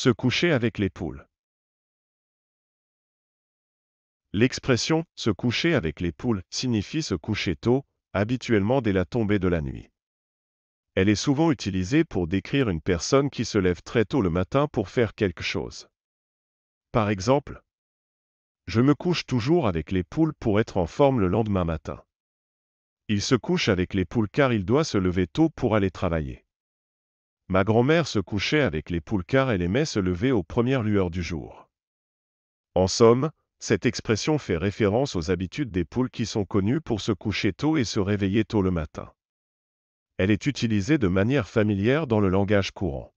se coucher avec les poules. L'expression se coucher avec les poules signifie se coucher tôt, habituellement dès la tombée de la nuit. Elle est souvent utilisée pour décrire une personne qui se lève très tôt le matin pour faire quelque chose. Par exemple, je me couche toujours avec les poules pour être en forme le lendemain matin. Il se couche avec les poules car il doit se lever tôt pour aller travailler. Ma grand-mère se couchait avec les poules car elle aimait se lever aux premières lueurs du jour. En somme, cette expression fait référence aux habitudes des poules qui sont connues pour se coucher tôt et se réveiller tôt le matin. Elle est utilisée de manière familière dans le langage courant.